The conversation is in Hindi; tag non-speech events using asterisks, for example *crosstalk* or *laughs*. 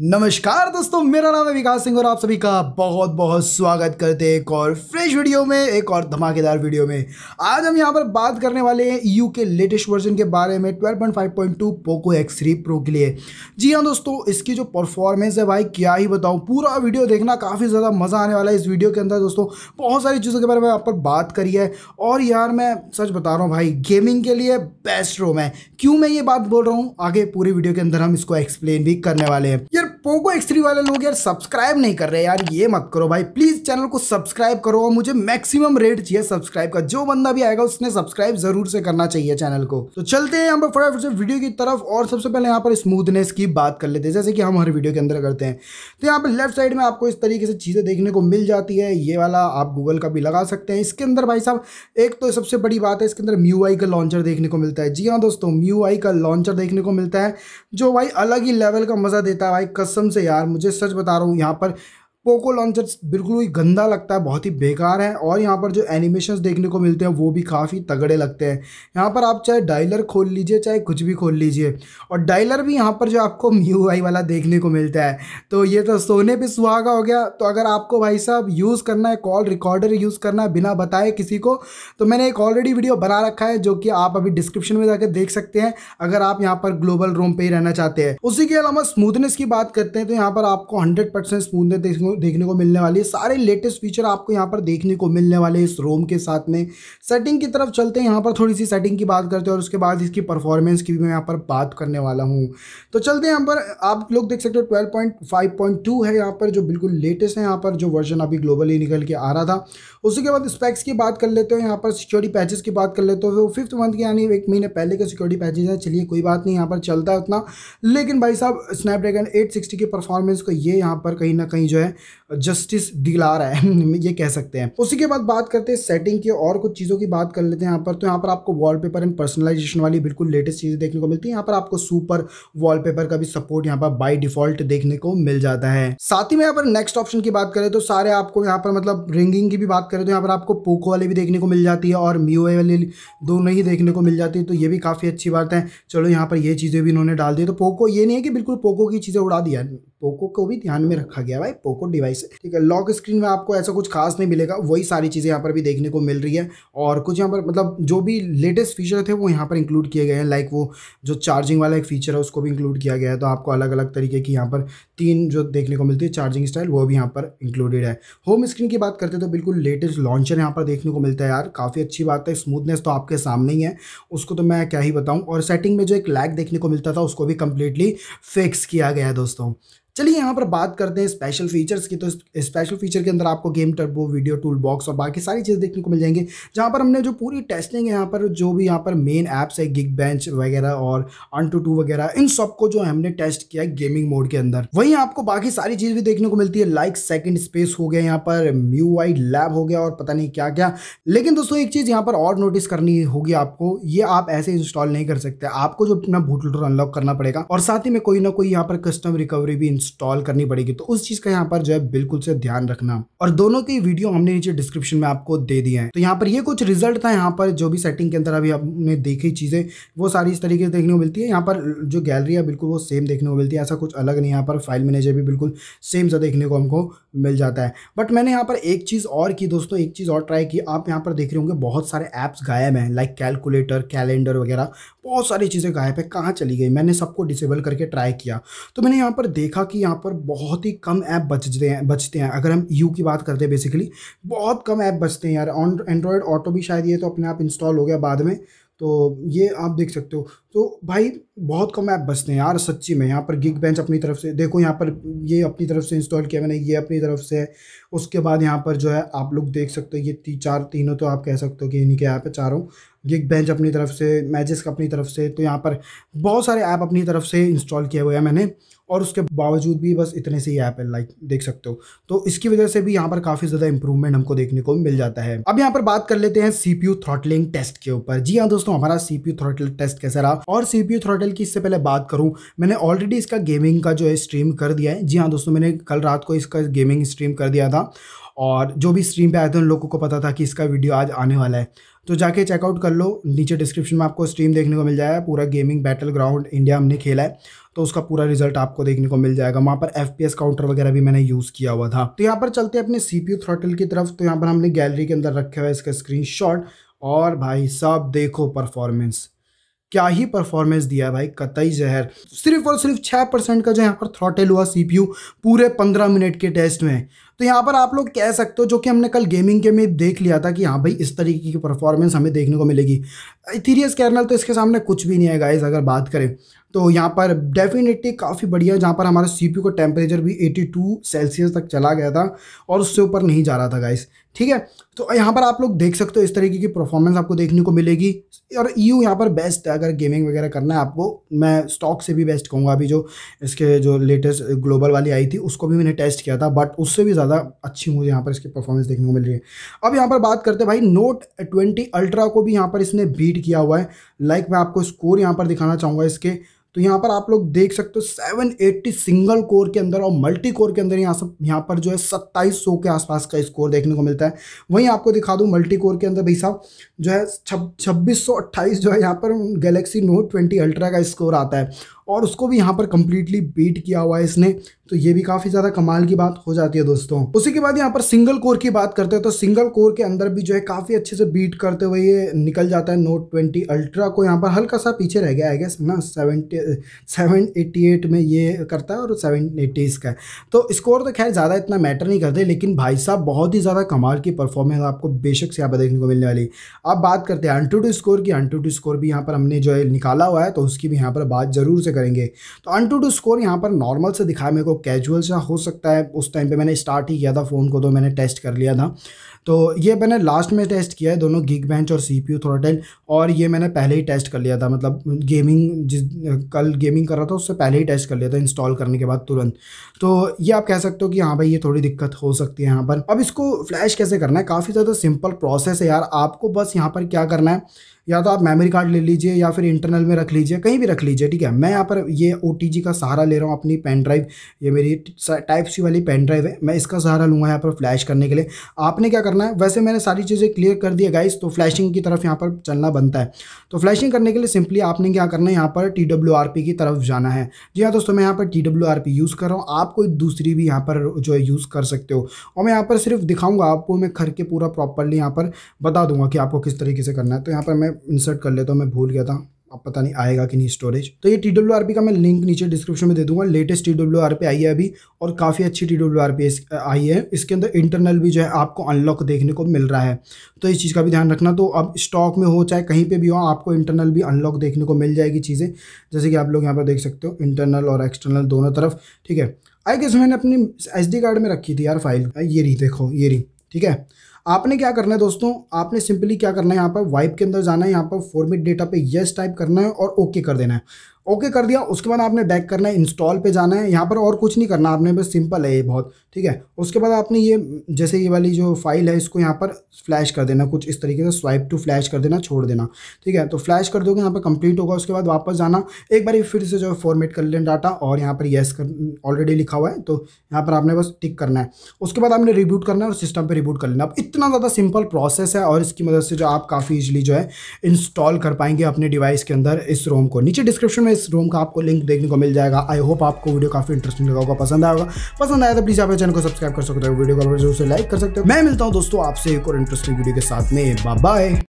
नमस्कार दोस्तों मेरा नाम है विकास सिंह और आप सभी का बहुत बहुत स्वागत करते हैं एक और फ्रेश वीडियो में एक और धमाकेदार वीडियो में आज हम यहाँ पर बात करने वाले हैं यू के लेटेस्ट वर्जन के बारे में 12.5.2 पोको एक्स थ्री प्रो के लिए जी हाँ दोस्तों इसकी जो परफॉर्मेंस है भाई क्या ही बताऊँ पूरा वीडियो देखना काफ़ी ज़्यादा मज़ा आने वाला है इस वीडियो के अंदर दोस्तों बहुत सारी चीज़ों के बारे में यहाँ पर बात करी है और यार मैं सच बता रहा हूँ भाई गेमिंग के लिए बेस्ट रोम है क्यों मैं ये बात बोल रहा हूँ आगे पूरी वीडियो के अंदर हम इसको एक्सप्लेन भी करने वाले हैं यार पोको एक्स थ्री वाले लोग यार सब्सक्राइब नहीं कर रहे यार ये मत करो भाई प्लीज़ चैनल को सब्सक्राइब करो और मुझे मैक्सिमम रेट चाहिए सब्सक्राइब का जो बंदा भी आएगा उसने सब्सक्राइब जरूर से करना चाहिए चैनल को तो चलते हैं यहाँ पर फटाफट से वीडियो की तरफ और सबसे पहले यहाँ पर स्मूथनेस की बात कर लेते हैं जैसे कि हम हर वीडियो के अंदर करते हैं तो यहाँ पर लेफ्ट साइड में आपको इस तरीके से चीज़ें देखने को मिल जाती है ये वाला आप गूगल का भी लगा सकते हैं इसके अंदर भाई साहब एक तो सबसे बड़ी बात है इसके अंदर म्यू आई का लॉन्चर देखने को मिलता है जी हाँ दोस्तों म्यू आई का लॉन्चर देखने को मिलता है जो भाई अलग ही लेवल का मज़ा देता है भाई कसम से यार मुझे सच बता रहा हूँ यहाँ पर पोको लॉन्चर बिल्कुल ही गंदा लगता है बहुत ही बेकार है और यहाँ पर जो एनिमेशन देखने को मिलते हैं वो भी काफ़ी तगड़े लगते हैं यहाँ पर आप चाहे डायलर खोल लीजिए चाहे कुछ भी खोल लीजिए और डायलर भी यहाँ पर जो आपको यू *laughs* वाला देखने को मिलता है तो ये तो सोने पर सुहागा हो गया तो अगर आपको भाई साहब यूज़ करना है कॉल रिकॉर्डर यूज़ करना है बिना बताए किसी को तो मैंने एक ऑलरेडी वीडियो बना रखा है जो कि आप अभी डिस्क्रिप्शन में जाकर देख सकते हैं अगर आप यहाँ पर ग्लोबल रोम पर ही रहना चाहते हैं उसी के अलावा स्मूथनेस की बात करते हैं तो यहाँ पर आपको हंड्रेड परसेंट स्मूथनेस देखने को मिलने वाली है सारे लेटेस्ट फीचर आपको यहाँ पर देखने को मिलने वाले इस रोम के साथ में सेटिंग की तरफ चलते हैं यहाँ पर थोड़ी सी सेटिंग की बात करते हैं और उसके बाद इसकी परफॉर्मेंस की भी मैं यहाँ पर बात करने वाला हूँ तो चलते हैं यहाँ पर आप लोग देख सकते हो twelve point five point two है यहाँ पर जो बिल्कुल लेटेस्ट है यहाँ पर जो वर्जन अभी ग्लोबली निकल के आ रहा था उसी के बाद स्पैक्स की बात कर लेते हो यहाँ पर सिक्योरिटी पैचेज की बात कर लेते हो वो फिफ्थ मंथ के यानी एक महीने पहले के सिक्योरिटी पैचेज हैं चलिए कोई बात नहीं यहाँ पर चलता है उतना लेकिन भाई साहब स्नैपड्रैगन 860 की परफॉर्मेंस को ये यहाँ पर कहीं ना कहीं जो है जस्टिस दिला रहा है *laughs* ये कह सकते हैं उसी के बाद बात करते हैं सेटिंग की और कुछ चीज़ों की बात कर लेते हैं यहाँ पर तो यहाँ पर आपको वॉलपेपर एंड पर्सनलाइजेशन वाली बिल्कुल लेटेस्ट चीज़ें देखने को मिलती है यहाँ पर आपको सुपर वॉलपेपर का भी सपोर्ट यहाँ पर बाई डिफॉल्ट देखने को मिल जाता है साथ ही में यहाँ पर नेक्स्ट ऑप्शन की बात करें तो सारे आपको यहाँ पर मतलब रिंगिंग की भी बात करें तो यहाँ पर आपको पोको वाली भी देखने को मिल जाती है और मीओ वाली दोनों ही देखने को मिल जाती है तो ये भी काफ़ी अच्छी बात है चलो यहाँ पर ये चीज़ें भी इन्होंने डाल दी तो पोको ये नहीं है कि बिल्कुल पोको की चीज़ें उड़ा दिया पोको को भी ध्यान में रखा गया भाई पोको डिवाइस ठीक है लॉक स्क्रीन में आपको ऐसा कुछ खास नहीं मिलेगा वही सारी चीज़ें यहाँ पर भी देखने को मिल रही है और कुछ यहाँ पर मतलब जो भी लेटेस्ट फीचर थे वो यहाँ पर इंक्लूड किए गए हैं लाइक वो जो चार्जिंग वाला एक फीचर है उसको भी इंक्लूड किया गया है तो आपको अलग अलग तरीके की यहाँ पर तीन जो देखने को मिलती है चार्जिंग स्टाइल वो भी यहाँ पर इंक्लूडेड है होम स्क्रीन की बात करते हैं तो बिल्कुल लेटेस्ट लॉन्चर यहाँ पर देखने को मिलता है यार काफ़ी अच्छी बात है स्मूथनेस तो आपके सामने ही है उसको तो मैं क्या ही बताऊँ और सेटिंग में जो एक लैग देखने को मिलता था उसको भी कम्प्लीटली फिक्स किया गया है दोस्तों चलिए यहाँ पर बात करते हैं स्पेशल फीचर्स की तो स्पेशल फीचर के अंदर आपको game turbo video tool box और बाकी सारी चीजें देखने को मिल जाएंगे जहाँ पर हमने जो पूरी टेस्टिंग है यहाँ पर जो भी यहाँ पर मेन ऐप्स है गिग बेंच वगैरह और अन टू टू वगैरह इन सबको जो हमने टेस्ट किया है गेमिंग मोड के अंदर वही वहीं आपको बाकी सारी चीज़ भी देखने को मिलती है लाइक सेकंड स्पेस हो गया यहाँ पर म्यू वाई लैब हो गया और पता नहीं क्या क्या लेकिन दोस्तों एक चीज़ यहाँ पर और नोटिस करनी होगी आपको ये आप ऐसे इंस्टॉल नहीं कर सकते आपको जो अपना बूट लोडर अनलॉक करना पड़ेगा और साथ ही में कोई ना कोई यहाँ पर कस्टम रिकवरी भी इंस्टॉल करनी पड़ेगी तो उस चीज़ का यहाँ पर जो है बिल्कुल से ध्यान रखना और दोनों की वीडियो हमने नीचे डिस्क्रिप्शन में आपको दे दिया है तो यहाँ पर ये कुछ रिजल्ट था यहाँ पर जो भी सेटिंग के अंदर अभी आपने देखी चीज़ें वो सारी इस तरीके से देखने को मिलती है यहाँ पर जो गैलरी है बिल्कुल वो सेम देखने को मिलती है ऐसा कुछ अलग नहीं यहाँ पर फाइल फाइल मैनेजर भी बिल्कुल सेम सा देखने को हमको मिल जाता है बट मैंने यहाँ पर एक चीज़ और की दोस्तों एक चीज़ और ट्राई की आप यहाँ पर देख रहे होंगे बहुत सारे ऐप्स गायब हैं लाइक कैलकुलेटर कैलेंडर वगैरह बहुत सारी चीज़ें गायब है कहाँ चली गई मैंने सबको डिसेबल करके ट्राई किया तो मैंने यहाँ पर देखा कि यहाँ पर बहुत ही कम ऐप बचते हैं बचते हैं अगर हम यू की बात करते हैं बेसिकली बहुत कम ऐप बचते हैं यार ऑन एंड्रॉयड ऑटो भी शायद ये तो अपने आप इंस्टॉल हो गया बाद में तो ये आप देख सकते हो तो भाई बहुत कम ऐप बचते हैं यार सच्ची में यहाँ पर गिग बेंच अपनी तरफ से देखो यहाँ पर ये अपनी तरफ से इंस्टॉल किया मैंने ये अपनी तरफ से उसके बाद यहाँ पर जो है आप लोग देख सकते हो ये ती, चार तीनों तो आप कह सकते हो कि इन्हीं के ऐप है चारों गिग बेंच अपनी तरफ से मैजिस्क अपनी तरफ से तो यहाँ पर बहुत सारे ऐप अपनी तरफ से इंस्टॉल किए हुए हैं मैंने और उसके बावजूद भी बस इतने से ही ऐप है लाइक देख सकते हो तो इसकी वजह से भी यहाँ पर काफ़ी ज़्यादा इंप्रूवमेंट हमको देखने को मिल जाता है अब यहाँ पर बात कर लेते हैं सी थ्रॉटलिंग टेस्ट के ऊपर जी हाँ दोस्तों हमारा सी थ्रॉटल टेस्ट कैसा रहा और सी थ्रॉटल की इससे पहले बात करूँ मैंने ऑलरेडी इसका गेमिंग का जो है स्ट्रीम कर दिया है जी हाँ दोस्तों मैंने कल रात को इसका गेमिंग स्ट्रीम कर दिया था और जो भी स्ट्रीम पे आए थे उन लोगों को पता था कि इसका वीडियो आज आने वाला है तो जाके चेकआउट कर लो नीचे डिस्क्रिप्शन में आपको स्ट्रीम देखने को मिल जाएगा पूरा गेमिंग बैटल ग्राउंड इंडिया हमने खेला है तो उसका पूरा रिजल्ट आपको देखने को मिल जाएगा वहाँ पर एफ काउंटर वगैरह भी मैंने यूज़ किया हुआ था तो यहाँ पर चलते हैं अपने सी पी की तरफ तो यहाँ पर हमने गैलरी के अंदर रखा हुआ है इसका स्क्रीन और भाई साहब देखो परफॉर्मेंस क्या ही परफॉर्मेंस दिया है भाई कतई जहर सिर्फ और सिर्फ छः परसेंट का जो यहाँ पर थ्रॉटल हुआ सीपीयू पूरे पंद्रह मिनट के टेस्ट में तो यहाँ पर आप लोग कह सकते हो जो कि हमने कल गेमिंग के में देख लिया था कि हाँ भाई इस तरीके की परफॉर्मेंस हमें देखने को मिलेगी इथीरियस कैरनल तो इसके सामने कुछ भी नहीं है गाइज अगर बात करें तो यहाँ पर डेफिनेटली काफ़ी बढ़िया जहाँ पर हमारा सी का टेम्परेचर भी 82 सेल्सियस तक चला गया था और उससे ऊपर नहीं जा रहा था गाइस ठीक है तो यहाँ पर आप लोग देख सकते हो इस तरीके की परफॉर्मेंस आपको देखने को मिलेगी और यू e यहाँ पर बेस्ट है अगर गेमिंग वगैरह करना है आपको मैं स्टॉक से भी बेस्ट कहूँगा अभी जो इसके जो लेटेस्ट ग्लोबल वाली आई थी उसको भी मैंने टेस्ट किया था बट उससे भी ज़्यादा ज़्यादा अच्छी मुझे यहाँ पर इसकी परफॉर्मेंस देखने को मिल रही है अब यहाँ पर बात करते हैं भाई नोट ट्वेंटी अल्ट्रा को भी यहाँ पर इसने बीट किया हुआ है लाइक मैं आपको स्कोर यहाँ पर दिखाना चाहूँगा इसके तो यहाँ पर आप लोग देख सकते हो 780 सिंगल कोर के अंदर और मल्टी कोर के अंदर यहाँ सब यहाँ पर जो है सत्ताईस सौ के आसपास का स्कोर देखने को मिलता है वहीं आपको दिखा दूँ मल्टी कोर के अंदर भाई साहब जो है छब्बीस जो है यहाँ पर गैलेक्सी नोट 20 अल्ट्रा का स्कोर आता है और उसको भी यहाँ पर कम्प्लीटली बीट किया हुआ है इसने तो ये भी काफ़ी ज़्यादा कमाल की बात हो जाती है दोस्तों उसी के बाद यहाँ पर सिंगल कोर की बात करते हैं तो सिंगल कोर के अंदर भी जो है काफ़ी अच्छे से बीट करते हुए ये निकल जाता है नोट ट्वेंटी अल्ट्रा को यहाँ पर हल्का सा पीछे रह गया आई गेस ना सेवेंटी सेवन एटी एट में ये करता है और सेवन एट्टी इसका है तो स्कोर तो खैर ज़्यादा इतना मैटर नहीं करते लेकिन भाई साहब बहुत ही ज़्यादा कमाल की परफॉर्मेंस आपको बेशक से यहाँ पर देखने को मिलने वाली अब बात करते हैं अंटू टू स्कोर की अंटू टू स्कोर भी यहाँ पर हमने जो है निकाला हुआ है तो उसकी भी यहाँ पर बात जरूर से करेंगे तो अन टू टू स्कोर यहाँ पर नॉर्मल से दिखाया मेरे को कैजुअल सा हो सकता है उस टाइम पे मैंने स्टार्ट ही किया था फ़ोन को तो मैंने टेस्ट कर लिया था तो ये मैंने लास्ट में टेस्ट किया है दोनों गिग बेंच और सी थोड़ा यू और ये मैंने पहले ही टेस्ट कर लिया था मतलब गेमिंग जिस कल गेमिंग कर रहा था उससे पहले ही टेस्ट कर लिया था इंस्टॉल करने के बाद तुरंत तो ये आप कह सकते हो कि हाँ भाई ये थोड़ी दिक्कत हो सकती है यहाँ पर अब इसको फ्लैश कैसे करना है काफ़ी ज़्यादा सिंपल प्रोसेस है यार आपको बस यहाँ पर क्या करना है या तो आप मेमोरी कार्ड ले लीजिए या फिर इंटरनल में रख लीजिए कहीं भी रख लीजिए ठीक है मैं यहाँ पर ये ओ का सहारा ले रहा हूँ अपनी पेन ड्राइव ये मेरी टाइप सी वाली पेन ड्राइव है मैं इसका सहारा लूँगा यहाँ पर फ्लैश करने के लिए आपने क्या करना है वैसे मैंने सारी चीज़ें क्लियर कर दिया गाइस तो फ्लैशिंग की तरफ यहाँ पर चलना बनता है तो फ्लैशिंग करने के लिए सिंपली आपने क्या करना है यहाँ पर टी की तरफ जाना है जी हाँ दोस्तों मैं यहाँ पर टी यूज़ कर रहा हूँ आप कोई दूसरी भी यहाँ पर जो है यूज़ कर सकते हो और मैं यहाँ पर सिर्फ दिखाऊँगा आपको मैं घर के पूरा प्रॉपरली यहाँ पर बता दूंगा कि आपको किस तरीके से करना है तो यहाँ पर मैं इंसर्ट कर लेता हूँ मैं भूल गया था अब पता नहीं आएगा कि नहीं स्टोरेज तो ये टी डब्ल्यू आर पी का मैं लिंक नीचे डिस्क्रिप्शन में दे दूंगा latest T W R P I है अभी और काफ़ी अच्छी T W R P I है इसके अंदर इंटरनल भी जो है आपको अनलॉक देखने को मिल रहा है तो इस चीज़ का भी ध्यान रखना तो अब स्टॉक में हो चाहे कहीं पर भी हो आपको इंटरनल भी अनलॉक देखने को मिल जाएगी चीज़ें जैसे कि आप लोग यहाँ पर देख सकते हो इंटरनल और एक्सटर्नल दोनों तरफ ठीक है आई गेस मैंने अपनी एस कार्ड में रखी थी यार फाइल ये रही देखो ये रही ठीक है आपने क्या करना है दोस्तों आपने सिंपली क्या करना है यहाँ पर वाइप के अंदर जाना है यहाँ पर फॉर्मेट डेटा पे येस टाइप करना है और ओके कर देना है ओके कर दिया उसके बाद आपने बैक करना है इंस्टॉल पे जाना है यहाँ पर और कुछ नहीं करना आपने बस सिंपल है ये बहुत ठीक है उसके बाद आपने ये जैसे ये वाली जो फाइल है इसको यहाँ पर फ्लैश कर देना कुछ इस तरीके से स्वाइप टू फ्लैश कर देना छोड़ देना ठीक है तो फ्लैश कर दोगे यहाँ पर कंप्लीट होगा उसके बाद वापस जाना एक बार फिर से जो है फॉर्मेट कर लेना डाटा और यहाँ पर येस कर ऑलरेडी लिखा हुआ है तो यहाँ पर आपने बस टिक करना है उसके बाद आपने रिबूट करना है और सिस्टम पर रिबूट कर लेना अब इतना इतना ज़्यादा सिंपल प्रोसेस है और इसकी मदद से जो आप काफ़ी ईजिली जो है इंस्टॉल कर पाएंगे अपने डिवाइस के अंदर इस रोम को नीचे डिस्क्रिप्शन में इस रोम का आपको लिंक देखने को मिल जाएगा आई होप आपको वीडियो काफ़ी इंटरेस्टिंग लगा होगा पसंद आएगा पसंद आया तो प्लीज़ आप चैनल को सब्सक्राइब कर सकते हो वीडियो को जरूर से लाइक कर सकते हो मैं मिलता हूँ दोस्तों आपसे एक और इंटरेस्टिंग वीडियो के साथ में बाय